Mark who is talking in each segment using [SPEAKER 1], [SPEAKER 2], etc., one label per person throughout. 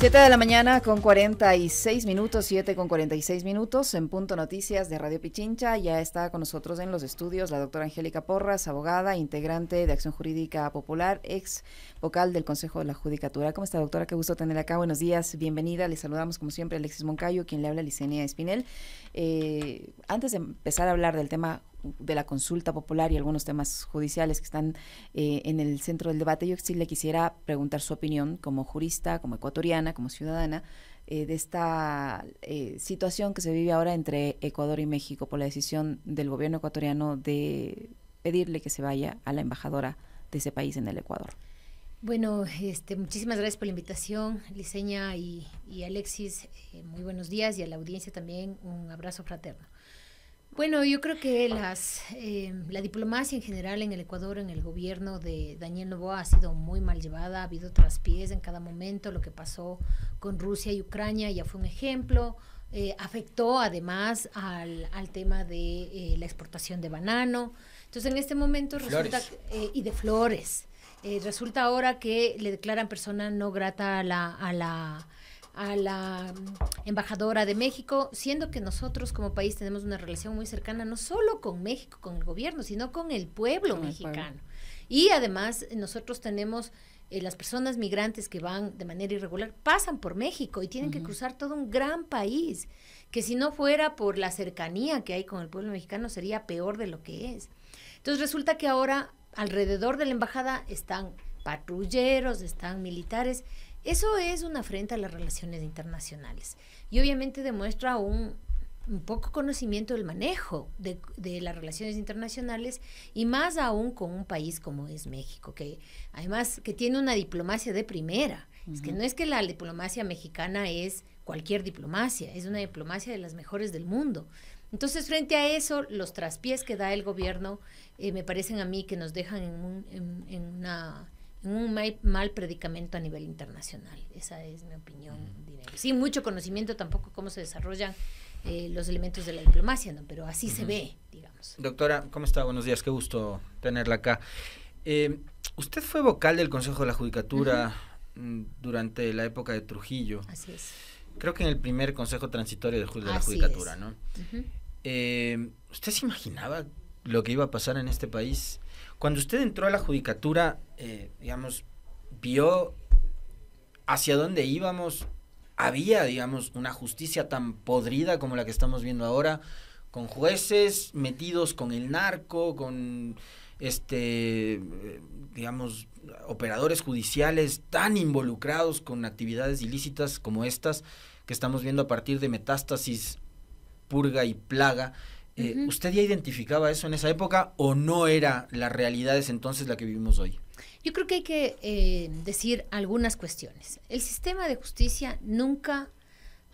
[SPEAKER 1] 7 de la mañana con 46 minutos, 7 con 46 minutos en Punto Noticias de Radio Pichincha. Ya está con nosotros en los estudios la doctora Angélica Porras, abogada, integrante de Acción Jurídica Popular, ex vocal del Consejo de la Judicatura. ¿Cómo está, doctora? Qué gusto tenerla acá. Buenos días, bienvenida. Le saludamos como siempre a Alexis Moncayo, quien le habla a Licenia Espinel. Eh, antes de empezar a hablar del tema de la consulta popular y algunos temas judiciales que están eh, en el centro del debate, yo sí le quisiera preguntar su opinión como jurista, como ecuatoriana, como ciudadana, eh, de esta eh, situación que se vive ahora entre Ecuador y México por la decisión del gobierno ecuatoriano de pedirle que se vaya a la embajadora de ese país en el Ecuador.
[SPEAKER 2] Bueno, este, muchísimas gracias por la invitación, Liseña y, Alexis. muy buenos días y a la audiencia también un abrazo fraterno. Bueno, yo creo que las, eh, la diplomacia en general en el Ecuador, en el gobierno de Daniel Novoa, ha sido muy mal llevada, ha habido traspiés en cada momento, lo que pasó con Rusia y Ucrania ya fue un ejemplo. Eh, afectó además al, tema de eh, la exportación de banano. Entonces, en este momento resulta. y de flores. resulta ahora que le declaran persona no grata a la, a la a la mm, embajadora de México, siendo que nosotros como país tenemos una relación muy cercana no solo con México, con el gobierno, sino con el pueblo mexicano. Y además nosotros tenemos... Eh, las personas migrantes que van de manera irregular pasan por México y tienen que cruzar todo un gran país, que si no fuera por la cercanía que hay con el pueblo mexicano sería peor de lo que es. Entonces resulta que ahora alrededor de la embajada están patrulleros, están militares eso es una afrenta a las relaciones internacionales y obviamente demuestra un, poco conocimiento del manejo de, las relaciones internacionales y más aún con un país como es México, que además que tiene una diplomacia de primera. Es que no es que la diplomacia mexicana es cualquier diplomacia, es una diplomacia de las mejores del mundo. Entonces, frente a eso, los traspiés que da el gobierno eh, me parecen a mí que nos dejan en una un mal, predicamento a nivel internacional. Esa es mi opinión. sin mm. Sí, mucho conocimiento tampoco cómo se desarrollan eh, los elementos de la diplomacia, ¿no? pero así se ve,
[SPEAKER 3] digamos. Doctora, ¿cómo está? Buenos días, qué gusto tenerla acá. Eh, usted fue vocal del Consejo de la Judicatura mm, durante la época de Trujillo. Así es. Creo que en el primer Consejo Transitorio de, de la Judicatura, ¿no? Eh, ¿Usted se imaginaba lo que iba a pasar en este país? Cuando usted entró a la judicatura, eh, digamos, vio hacia dónde íbamos, había, digamos, una justicia tan podrida como la que estamos viendo ahora, con jueces metidos con el narco, con este, digamos, operadores judiciales tan involucrados con actividades ilícitas como estas que estamos viendo a partir de metástasis, purga y plaga. Eh, ¿Usted ya identificaba eso en esa época o no era la realidad es entonces la que vivimos hoy?
[SPEAKER 2] Yo creo que hay que eh, decir algunas cuestiones. El sistema de justicia nunca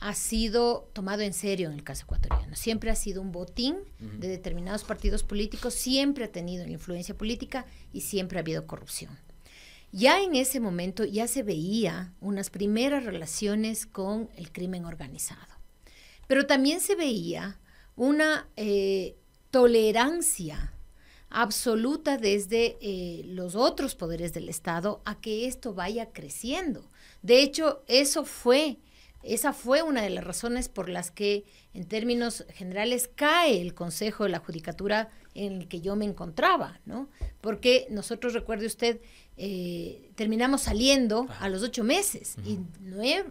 [SPEAKER 2] ha sido tomado en serio en el caso ecuatoriano. Siempre ha sido un botín de determinados partidos políticos, siempre ha tenido influencia política y siempre ha habido corrupción. Ya en ese momento ya se veía unas primeras relaciones con el crimen organizado, pero también se veía una eh, tolerancia absoluta desde eh, los otros poderes del Estado a que esto vaya creciendo. De hecho, eso fue esa fue una de las razones por las que, en términos generales, cae el Consejo de la Judicatura en el que yo me encontraba, ¿no? Porque nosotros, recuerde usted, eh, terminamos saliendo ah. a los ocho meses y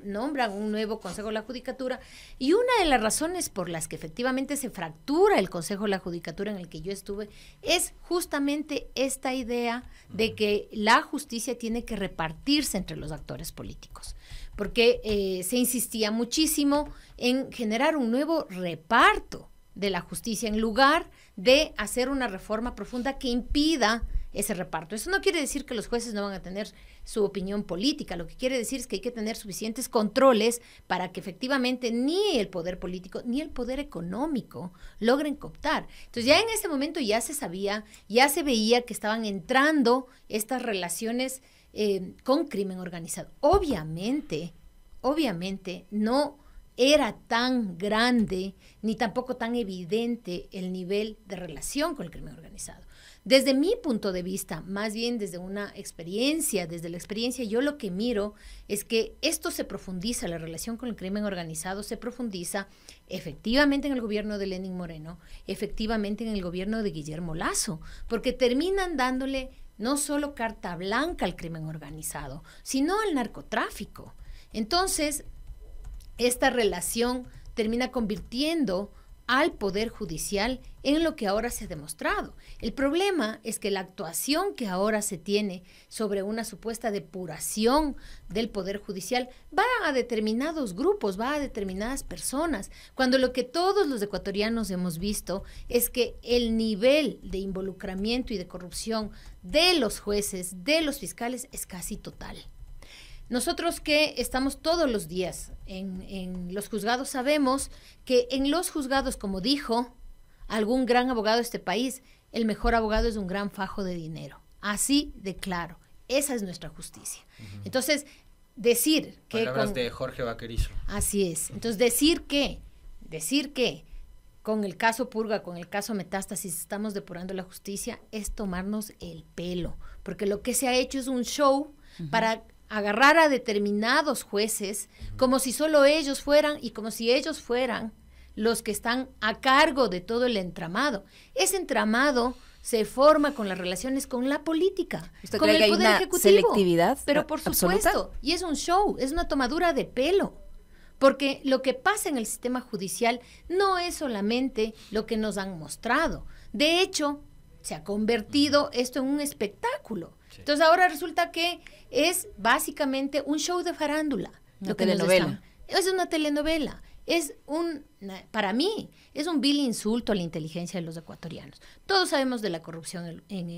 [SPEAKER 2] nombran un nuevo Consejo de la Judicatura. Y una de las razones por las que efectivamente se fractura el Consejo de la Judicatura en el que yo estuve es justamente esta idea de que la justicia tiene que repartirse entre los actores políticos porque eh, se insistía muchísimo en generar un nuevo reparto de la justicia en lugar de hacer una reforma profunda que impida ese reparto. Eso no quiere decir que los jueces no van a tener su opinión política, lo que quiere decir es que hay que tener suficientes controles para que efectivamente ni el poder político ni el poder económico logren cooptar. Entonces ya en ese momento ya se sabía, ya se veía que estaban entrando estas relaciones Em, con crimen organizado. Obviamente, obviamente no era tan grande ni tampoco tan evidente el nivel de relación con el crimen organizado. Desde mi punto de vista, más bien desde una experiencia, desde la experiencia, yo lo que miro es que esto se profundiza, la relación con el crimen organizado se profundiza efectivamente en el gobierno de Lenin Moreno, efectivamente en el gobierno de Guillermo Lazo, porque terminan dándole no solo carta blanca al crimen organizado, sino al narcotráfico. Entonces, esta relación termina convirtiendo al Poder Judicial en lo que ahora se ha demostrado. El problema es que la actuación que ahora se tiene sobre una supuesta depuración del Poder Judicial va a determinados grupos, va a determinadas personas, cuando lo que todos los ecuatorianos hemos visto es que el nivel de involucramiento y de corrupción de los jueces, de los fiscales, es casi total. Nosotros que estamos todos los días en, los juzgados sabemos que en los juzgados, como dijo algún gran abogado de este país, el mejor abogado es un gran fajo de dinero. Así de claro. Esa es nuestra justicia. Entonces, decir que... Palabras de
[SPEAKER 3] Jorge Vaquerizo.
[SPEAKER 2] Así es. Entonces, decir que, decir que con el caso Purga, con el caso Metástasis, estamos depurando la justicia, es tomarnos el pelo. Porque lo que se ha hecho es un show para agarrar a determinados jueces como si solo ellos fueran y como si ellos fueran los que están a cargo de todo el entramado. Ese entramado se forma con las relaciones con la política, con el ejecutivo. pero por supuesto, y es un show, es una tomadura de pelo. Porque lo que pasa en el sistema judicial no es solamente lo que nos han mostrado. De hecho, se ha convertido esto en un espectáculo. Entonces ahora resulta que es básicamente un show de farándula. lo que telenovela. Es una telenovela. Es un, para mí, es un vil insulto a la inteligencia de los ecuatorianos. Todos sabemos de la corrupción en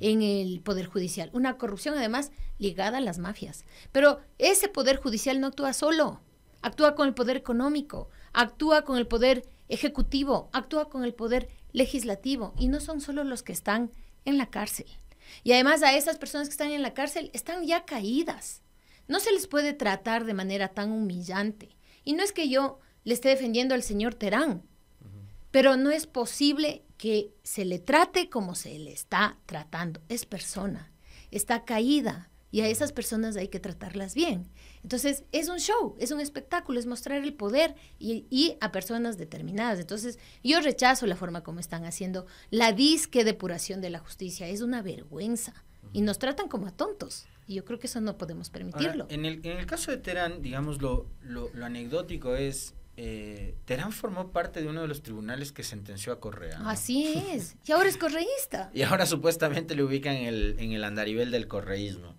[SPEAKER 2] el Poder Judicial. Una corrupción además ligada a las mafias. Pero ese Poder Judicial no actúa solo. Actúa con el poder económico, actúa con el poder ejecutivo, actúa con el poder legislativo. Y no son solo los que están en la cárcel. Y además a esas personas que están en la cárcel están ya caídas. No se les puede tratar de manera tan humillante. Y no es que yo le esté defendiendo al señor Terán, pero no es posible que se le trate como se le está tratando. Es persona, está caída y a esas personas hay que tratarlas bien. Entonces, es un show, es un espectáculo, es mostrar el poder y, y, a personas determinadas. Entonces, yo rechazo la forma como están haciendo la disque depuración de la justicia. Es una vergüenza. Y nos tratan como a tontos. Y yo creo que eso no podemos permitirlo.
[SPEAKER 3] en, el, caso de Terán, digamos, lo, lo, anecdótico es... Eh, Terán formó parte de uno de los tribunales que sentenció a Correa.
[SPEAKER 2] Así es. Y ahora es correísta.
[SPEAKER 3] y ahora supuestamente le ubican en el, en el andarivel del correísmo.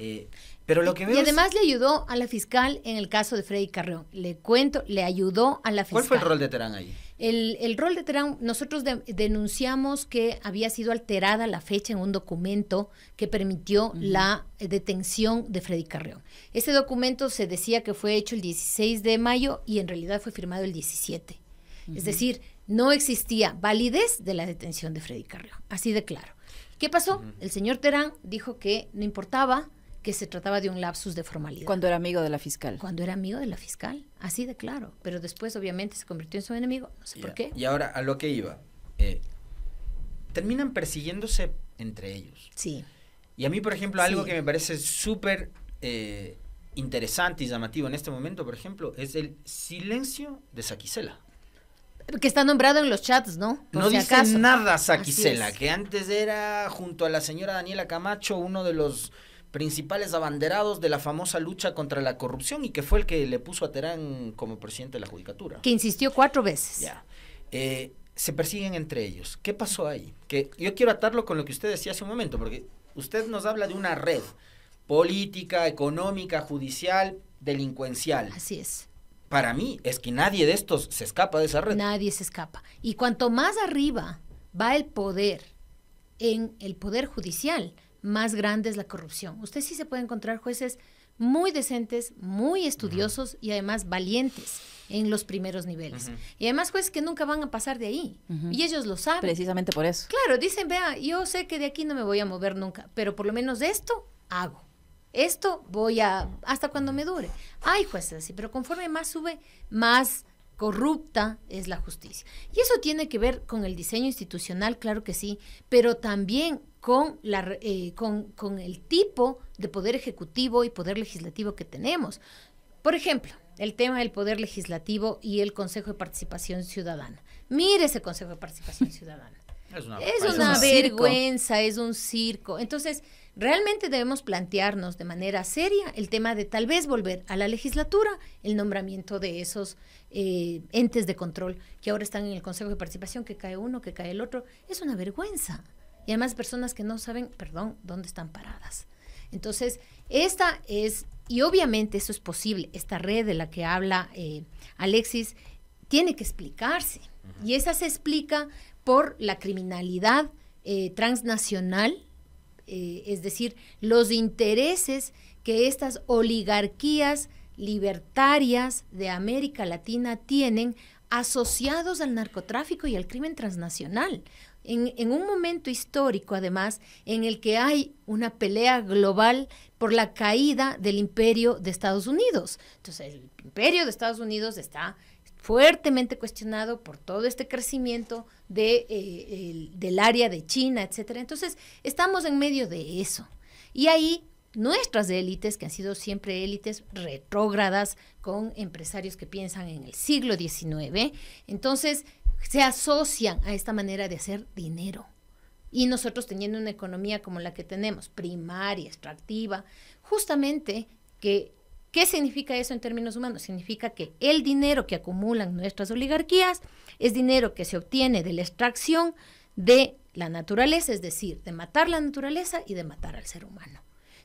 [SPEAKER 3] Eh, pero lo que Y además
[SPEAKER 2] le ayudó a la fiscal en el caso de Freddy Carreón Le cuento, le ayudó a la fiscal. ¿Cuál fue el rol de Terán ahí? El, rol de Terán, nosotros denunciamos que había sido alterada la fecha en un documento que permitió la detención de Freddy Carreón Este documento se decía que fue hecho el 16 de mayo y en realidad fue firmado el 17. Es decir, no existía validez de la detención de Freddy Carreón, Así de claro. ¿Qué pasó? El señor Terán dijo que no importaba que se trataba de un lapsus de formalidad. Cuando era amigo de la fiscal. Cuando era amigo de la fiscal, así de claro. Pero después obviamente se convirtió en su enemigo, no sé por qué.
[SPEAKER 3] Y ahora a lo que iba. Eh, terminan persiguiéndose entre ellos. Sí. Y a mí, por ejemplo, algo que me parece súper eh, interesante y llamativo en este momento, por ejemplo, es el silencio de Saquicela.
[SPEAKER 2] Que está nombrado en los chats, ¿no? no nada Saquicela, que
[SPEAKER 3] antes era junto a la señora Daniela Camacho uno de los principales abanderados de la famosa lucha contra la corrupción y que fue el que le puso a Terán como presidente de la judicatura. Que
[SPEAKER 2] insistió cuatro veces. Ya.
[SPEAKER 3] Eh, se persiguen entre ellos. ¿Qué pasó ahí? Que yo quiero atarlo con lo que usted decía hace un momento, porque usted nos habla de una red política, económica, judicial, delincuencial. Así es. Para mí es que nadie de estos se escapa de esa red. Nadie se
[SPEAKER 2] escapa. Y cuanto más arriba va el poder en el poder judicial, más grande es la corrupción. Usted sí se puede encontrar jueces muy decentes, muy estudiosos y además valientes en los primeros niveles. Y además jueces que nunca van a pasar de ahí. Y ellos lo saben. Precisamente por eso. Claro, dicen, vea, yo sé que de aquí no me voy a mover nunca, pero por lo menos esto hago. Esto voy a, hasta cuando me dure. Hay jueces así, pero conforme más sube, más corrupta es la justicia. Y eso tiene que ver con el diseño institucional, claro que sí, pero también con, la, eh, con, el tipo de poder ejecutivo y poder legislativo que tenemos. Por ejemplo, el tema del poder legislativo y el Consejo de Participación Ciudadana. Mire ese Consejo de Participación Ciudadana. Es una, vergüenza, es un circo. Entonces, realmente debemos plantearnos de manera seria el tema de tal vez volver a la legislatura el nombramiento de esos eh, entes de control que ahora están en el Consejo de Participación, que cae uno, que cae el otro. Es una vergüenza. Y además personas que no saben, perdón, dónde están paradas. Entonces, esta es, y obviamente eso es posible, esta red de la que habla eh, Alexis tiene que explicarse. Y esa se explica por la criminalidad eh, transnacional, eh, es decir, los intereses que estas oligarquías libertarias de América Latina tienen asociados al narcotráfico y al crimen transnacional. En, un momento histórico, además, en el que hay una pelea global por la caída del imperio de Estados Unidos. Entonces, el imperio de Estados Unidos está fuertemente cuestionado por todo este crecimiento eh, del área de China, etcétera. Entonces, estamos en medio de eso. Y ahí nuestras élites, que han sido siempre élites retrógradas con empresarios que piensan en el siglo XIX, entonces se asocian a esta manera de hacer dinero. Y nosotros teniendo una economía como la que tenemos, primaria, extractiva, justamente que, ¿qué significa eso en términos humanos? Significa que el dinero que acumulan nuestras oligarquías es dinero que se obtiene de la extracción de la naturaleza, es decir, de matar la naturaleza y de matar al ser humano.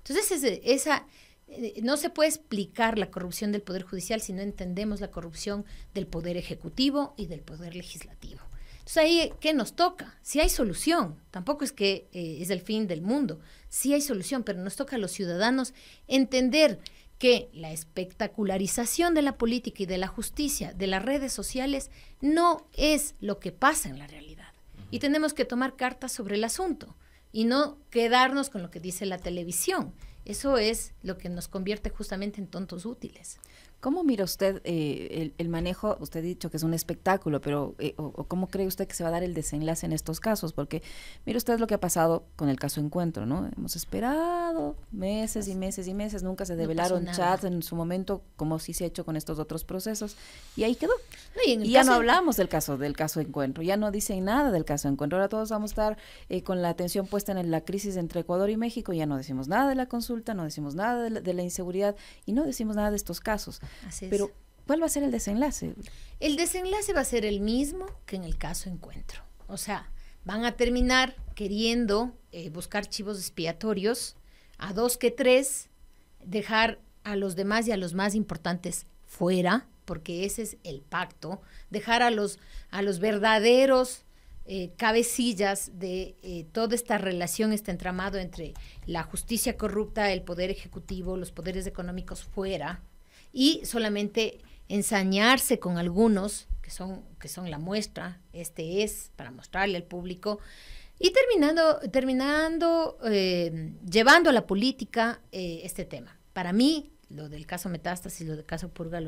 [SPEAKER 2] Entonces, esa, eh, no se puede explicar la corrupción del Poder Judicial si no entendemos la corrupción del Poder Ejecutivo y del Poder Legislativo. Entonces ahí, eh, ¿qué nos toca? Si hay solución, tampoco es que eh, es el fin del mundo, sí hay solución, pero nos toca a los ciudadanos entender que la espectacularización de la política y de la justicia, de las redes sociales, no es lo que pasa en la realidad. Y tenemos que tomar cartas sobre el asunto y no quedarnos con lo que dice la televisión. Eso es lo que nos convierte justamente en tontos útiles.
[SPEAKER 1] ¿Cómo mira usted eh, el, manejo? Usted ha dicho que es un espectáculo, pero eh, o, ¿cómo cree usted que se va a dar el desenlace en estos casos? Porque mira usted lo que ha pasado con el caso Encuentro, ¿no? Hemos esperado meses y meses y meses, nunca se develaron chats en su momento, como sí se ha hecho con estos otros procesos, y ahí quedó.
[SPEAKER 2] y, ya no hablamos
[SPEAKER 1] del caso del caso Encuentro, ya no dicen nada del caso Encuentro. Ahora todos vamos a estar eh, con la atención puesta en la crisis entre Ecuador y México, ya no decimos nada de la consulta, no decimos nada de la, de la inseguridad y no decimos nada de
[SPEAKER 2] estos casos. Pero, ¿cuál va a ser el desenlace? El desenlace va a ser el mismo que en el caso encuentro. O sea, van a terminar queriendo eh, buscar chivos expiatorios a dos que tres, dejar a los demás y a los más importantes fuera, porque ese es el pacto, dejar a los, a los verdaderos eh, cabecillas de eh, toda esta relación, este entramado entre la justicia corrupta, el poder ejecutivo, los poderes económicos fuera, y solamente ensañarse con algunos, que son, que son la muestra, este es, para mostrarle al público, y terminando, terminando eh, llevando a la política eh, este tema. Para mí, lo del caso Metástasis, lo del caso Purga,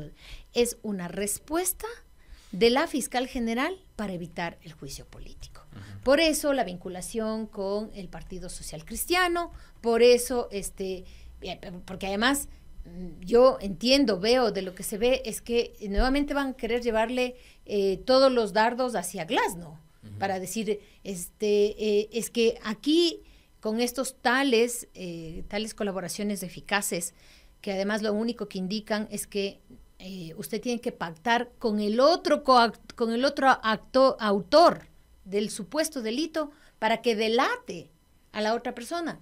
[SPEAKER 2] es una respuesta de la fiscal general para evitar el juicio político. Por eso la vinculación con el Partido Social Cristiano, por eso este, eh, porque además yo entiendo, veo de lo que se ve, es que nuevamente van a querer llevarle eh, todos los dardos hacia Glasno, para decir, este, eh, es que aquí con estos tales, eh, tales colaboraciones eficaces, que además lo único que indican es que usted tiene que pactar con el otro, con el otro acto, autor del supuesto delito para que delate a la otra persona.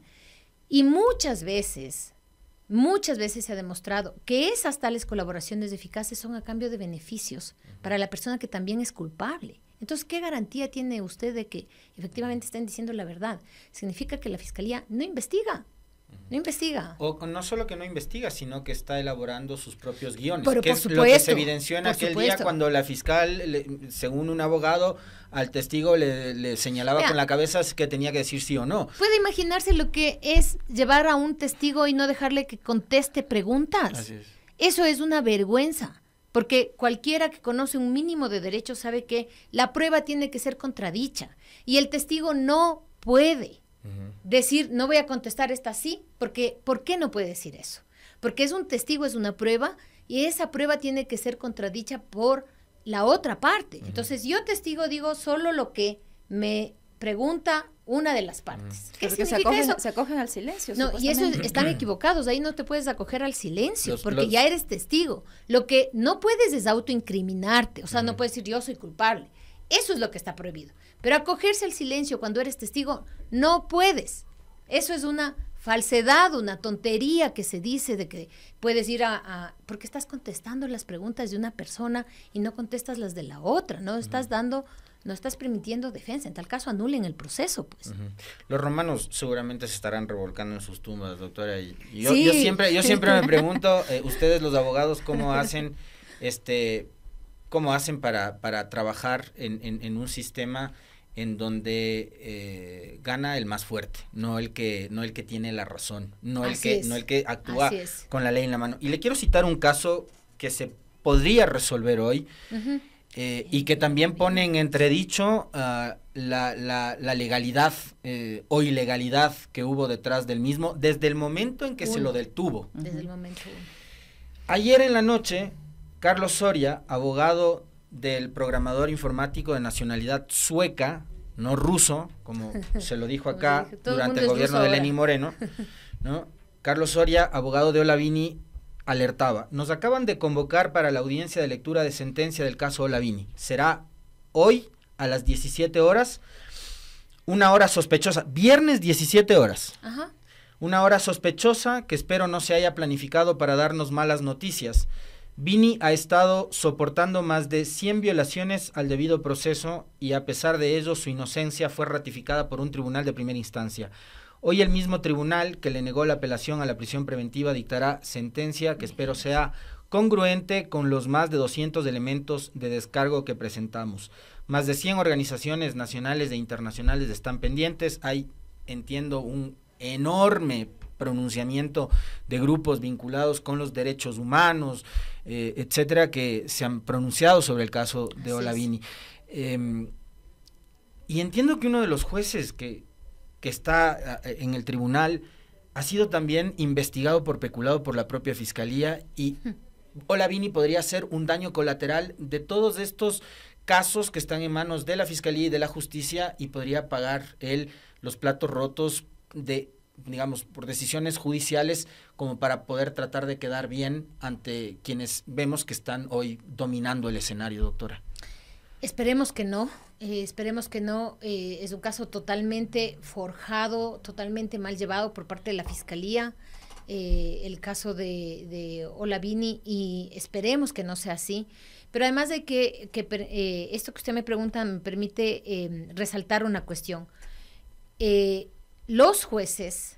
[SPEAKER 2] Y muchas veces Muchas veces se ha demostrado que esas tales colaboraciones eficaces son a cambio de beneficios para la persona que también es culpable. Entonces, ¿qué garantía tiene usted de que efectivamente estén diciendo la verdad? Significa que la Fiscalía no investiga, no investiga.
[SPEAKER 3] O no solo que no investiga, sino que está elaborando sus propios guiones. Pero que por es supuesto, lo que se evidenció en aquel día cuando la fiscal, según un abogado, al testigo le, señalaba con la cabeza que tenía que decir sí o no.
[SPEAKER 2] Puede imaginarse lo que es llevar a un testigo y no dejarle que conteste preguntas. Eso es una vergüenza. Porque cualquiera que conoce un mínimo de derecho sabe que la prueba tiene que ser contradicha y el testigo no puede Decir, no voy a contestar esta sí, porque ¿por qué no puede decir eso? Porque es un testigo, es una prueba, y esa prueba tiene que ser contradicha por la otra parte. Entonces, yo testigo digo solo lo que me pregunta una de las partes. se acogen, al silencio. No, y eso están equivocados. Ahí no te puedes acoger al silencio porque ya eres testigo. Lo que no puedes es autoincriminarte. O sea, no puedes decir yo soy culpable. Eso es lo que está prohibido. Pero acogerse al silencio cuando eres testigo, no puedes. Eso es una falsedad, una tontería que se dice de que puedes ir a, porque estás contestando las preguntas de una persona y no contestas las de la otra, no estás dando no estás permitiendo defensa. En tal caso, anulen el proceso, pues.
[SPEAKER 3] Los romanos seguramente se estarán revolcando en sus tumbas, doctora. yo, siempre, yo siempre me pregunto, eh, ustedes los abogados, cómo hacen este cómo hacen para, para trabajar en, en, un sistema en donde eh, gana el más fuerte, no el que no el que tiene la razón, no el que no el que actúa con la ley en la mano. Y le quiero citar un caso que se podría resolver hoy eh, y que también pone en entredicho ah, la, la, legalidad eh, o ilegalidad que hubo detrás del mismo desde el momento en que se lo detuvo. el momento Ayer en la noche Carlos Soria, abogado del programador informático de nacionalidad sueca, no ruso, como se lo dijo acá durante el, gobierno de Lenín Moreno, ¿no? Carlos Soria, abogado de Olavini, alertaba, nos acaban de convocar para la audiencia de lectura de sentencia del caso Olavini. Será hoy a las 17 horas, una hora sospechosa, viernes 17 horas. Ajá. Una hora sospechosa que espero no se haya planificado para darnos malas noticias. Vini ha estado soportando más de 100 violaciones al debido proceso y a pesar de ello su inocencia fue ratificada por un tribunal de primera instancia. Hoy el mismo tribunal que le negó la apelación a la prisión preventiva dictará sentencia que espero sea congruente con los más de 200 elementos de descargo que presentamos. Más de 100 organizaciones nacionales e internacionales están pendientes. Hay, entiendo, un enorme pronunciamiento de grupos vinculados con los derechos humanos, eh, etcétera, que se han pronunciado sobre el caso de Olavini. Em, y entiendo que uno de los jueces que, que está en el tribunal ha sido también investigado por peculado por la propia fiscalía y hmm. Olavini podría ser un daño colateral de todos estos casos que están en manos de la fiscalía y de la justicia y podría pagar él los platos rotos de digamos, por decisiones judiciales como para poder tratar de quedar bien ante quienes vemos que están hoy dominando el escenario, doctora?
[SPEAKER 2] Esperemos que no, eh, esperemos que no. Eh, es un caso totalmente forjado, totalmente mal llevado por parte de la Fiscalía, eh, el caso de, Olavini, y esperemos que no sea así. Pero además de que, esto que usted me pregunta me permite resaltar una cuestión. Eh, los jueces,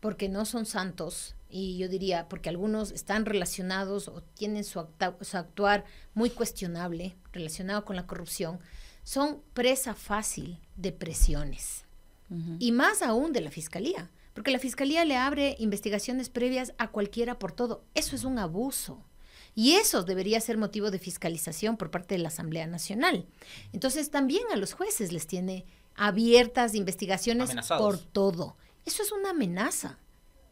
[SPEAKER 2] porque no son santos, y yo diría, porque algunos están relacionados o tienen su, actuar muy cuestionable, relacionado con la corrupción, son presa fácil de presiones. Y más aún de la fiscalía, porque la fiscalía le abre investigaciones previas a cualquiera por todo. Eso es un abuso. Y eso debería ser motivo de fiscalización por parte de la Asamblea Nacional. Entonces también a los jueces les tiene abiertas, investigaciones por todo. Eso es una amenaza.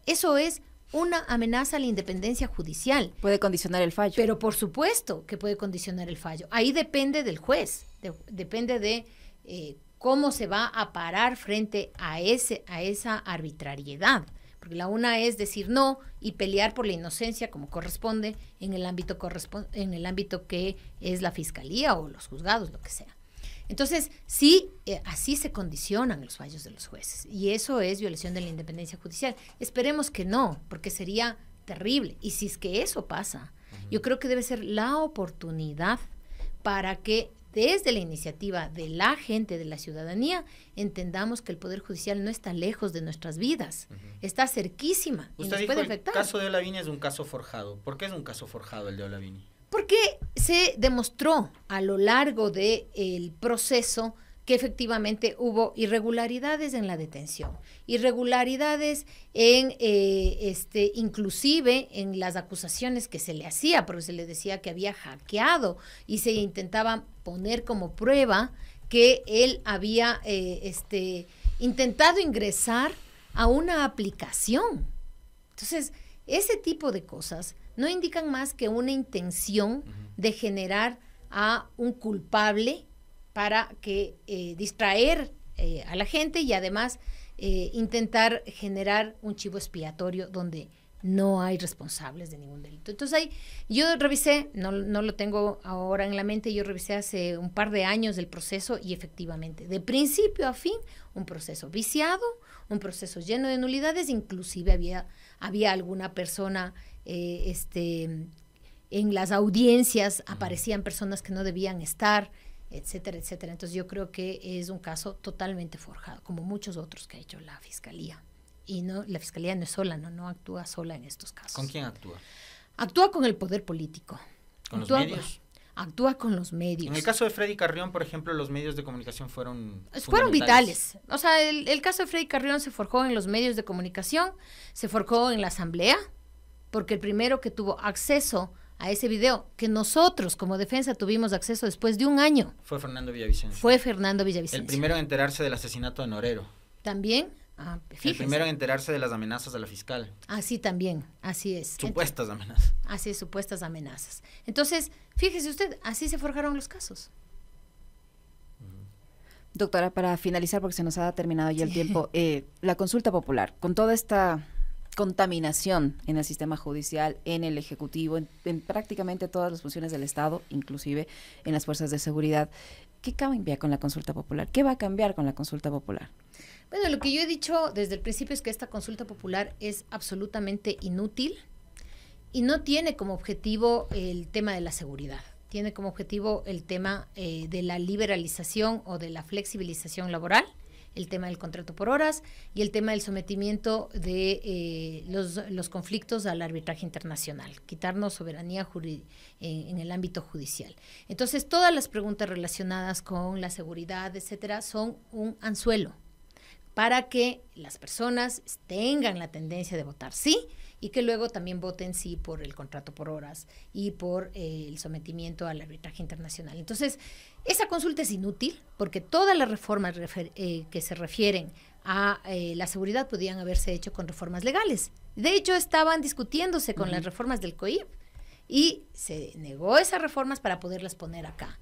[SPEAKER 2] Eso es una amenaza a la independencia judicial. Puede condicionar el fallo. Pero por supuesto que puede condicionar el fallo. Ahí depende del juez, depende de eh, cómo se va a parar frente a, ese, a esa arbitrariedad. Porque la una es decir no y pelear por la inocencia como corresponde en el ámbito, en el ámbito que es la fiscalía o los juzgados, lo que sea. Entonces, sí, eh, así se condicionan los fallos de los jueces y eso es violación de la independencia judicial. Esperemos que no, porque sería terrible. Y si es que eso pasa, yo creo que debe ser la oportunidad para que desde la iniciativa de la gente, de la ciudadanía, entendamos que el Poder Judicial no está lejos de nuestras vidas, está cerquísima Usted y nos dijo, puede El
[SPEAKER 3] caso de Olavini es un caso forjado. ¿Por qué es un caso forjado el de Olavini?
[SPEAKER 2] Porque se demostró a lo largo del el proceso que efectivamente hubo irregularidades en la detención, irregularidades en, eh, este, inclusive en las acusaciones que se le hacía, porque se le decía que había hackeado y se intentaba poner como prueba que él había eh, este, intentado ingresar a una aplicación. Entonces, ese tipo de cosas no indican más que una intención de generar a un culpable para que eh, distraer eh, a la gente y además eh, intentar generar un chivo expiatorio donde no hay responsables de ningún delito. Entonces ahí yo revisé, no, lo tengo ahora en la mente, yo revisé hace un par de años el proceso y efectivamente, de principio a fin, un proceso viciado, un proceso lleno de nulidades, inclusive había, había alguna persona eh, este, en las audiencias aparecían personas que no debían estar, etcétera, etcétera. Entonces yo creo que es un caso totalmente forjado, como muchos otros que ha hecho la Fiscalía. Y no, la Fiscalía no es sola, no, no actúa sola en estos
[SPEAKER 3] casos. ¿Con quién actúa?
[SPEAKER 2] Actúa con el poder
[SPEAKER 3] político. ¿Con actúa los medios?
[SPEAKER 2] actúa con los medios. En el
[SPEAKER 3] caso de Freddy Carrión, por ejemplo, los medios de comunicación fueron... Fueron vitales.
[SPEAKER 2] O sea, el, el, caso de Freddy Carrión se forjó en los medios de comunicación, se forjó en la asamblea, porque el primero que tuvo acceso a ese video, que nosotros como defensa tuvimos acceso después de un año.
[SPEAKER 3] Fue Fernando Villavicencio. Fue
[SPEAKER 2] Fernando Villavicencio. El primero en
[SPEAKER 3] enterarse del asesinato de Norero.
[SPEAKER 2] También. Ah, el primero en
[SPEAKER 3] enterarse de las amenazas de la fiscal.
[SPEAKER 2] Así ah, también, así es. Supuestas amenazas. Así es, supuestas amenazas. Entonces, fíjese usted, así se forjaron los casos.
[SPEAKER 1] Doctora, para finalizar, porque se nos ha terminado ya el tiempo, eh, la consulta popular, con toda esta contaminación en el sistema judicial, en el Ejecutivo, en, prácticamente todas las funciones del Estado, inclusive en las fuerzas de seguridad. ¿Qué cambia con la consulta popular? ¿Qué va a cambiar con la consulta popular?
[SPEAKER 2] Bueno, lo que yo he dicho desde el principio es que esta consulta popular es absolutamente inútil y no tiene como objetivo el tema de la seguridad. Tiene como objetivo el tema eh, de la liberalización o de la flexibilización laboral el tema del contrato por horas y el tema del sometimiento de eh, los, conflictos al arbitraje internacional, quitarnos soberanía eh, en, el ámbito judicial. Entonces, todas las preguntas relacionadas con la seguridad, etcétera, son un anzuelo para que las personas tengan la tendencia de votar sí y que luego también voten sí por el contrato por horas y por eh, el sometimiento al arbitraje internacional. Entonces, esa consulta es inútil porque todas las reformas eh, que se refieren a eh, la seguridad podían haberse hecho con reformas legales. De hecho, estaban discutiéndose con las reformas del COIP y se negó esas reformas para poderlas poner acá.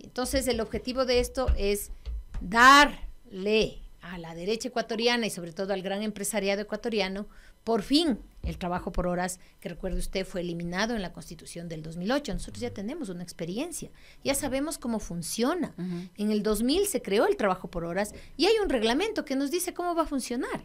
[SPEAKER 2] Entonces, el objetivo de esto es darle a la derecha ecuatoriana y sobre todo al gran empresariado ecuatoriano por fin, el trabajo por horas, que recuerde usted, fue eliminado en la Constitución del 2008. Nosotros ya tenemos una experiencia, ya sabemos cómo funciona. En el 2000 se creó el trabajo por horas y hay un reglamento que nos dice cómo va a funcionar.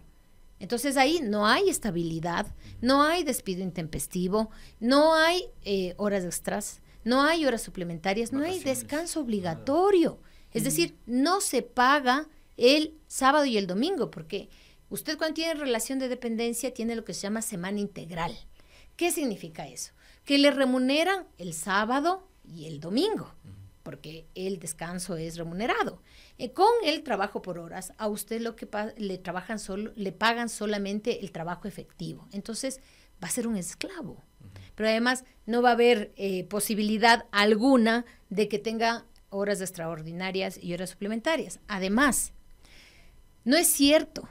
[SPEAKER 2] Entonces ahí no hay estabilidad, no hay despido intempestivo, no hay eh, horas extras, no hay horas suplementarias, no hay descanso obligatorio. Es decir, no se paga el sábado y el domingo, porque Usted cuando tiene relación de dependencia tiene lo que se llama semana integral. ¿Qué significa eso? Que le remuneran el sábado y el domingo, porque el descanso es remunerado. Eh, con el trabajo por horas, a usted lo que le, trabajan solo, le pagan solamente el trabajo efectivo. Entonces, va a ser un esclavo. Pero además, no va a haber eh, posibilidad alguna de que tenga horas extraordinarias y horas suplementarias. Además, no es cierto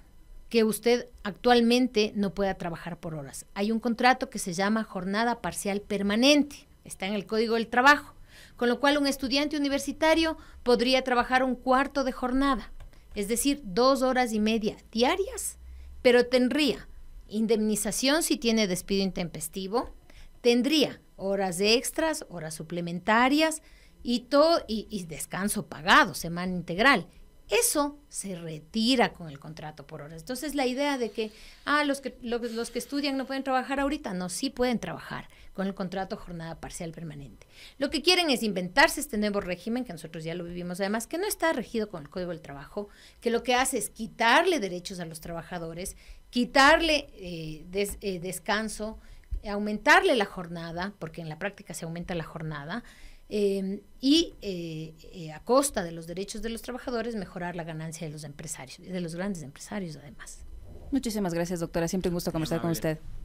[SPEAKER 2] que usted actualmente no pueda trabajar por horas. Hay un contrato que se llama jornada parcial permanente, está en el Código del Trabajo, con lo cual un estudiante universitario podría trabajar un cuarto de jornada, es decir, dos horas y media diarias, pero tendría indemnización si tiene despido intempestivo, tendría horas extras, horas suplementarias y, todo, y, y descanso pagado, semana integral eso se retira con el contrato por horas. Entonces la idea de que, ah, los que, los, que estudian no pueden trabajar ahorita, no, sí pueden trabajar con el contrato jornada parcial permanente. Lo que quieren es inventarse este nuevo régimen, que nosotros ya lo vivimos además, que no está regido con el Código del Trabajo, que lo que hace es quitarle derechos a los trabajadores, quitarle eh, eh, descanso, aumentarle la jornada, porque en la práctica se aumenta la jornada, Em, y eh, eh, a costa de los derechos de los trabajadores mejorar la ganancia de los empresarios, de los grandes empresarios además. Muchísimas gracias,
[SPEAKER 1] doctora. Siempre un gusto conversar con usted.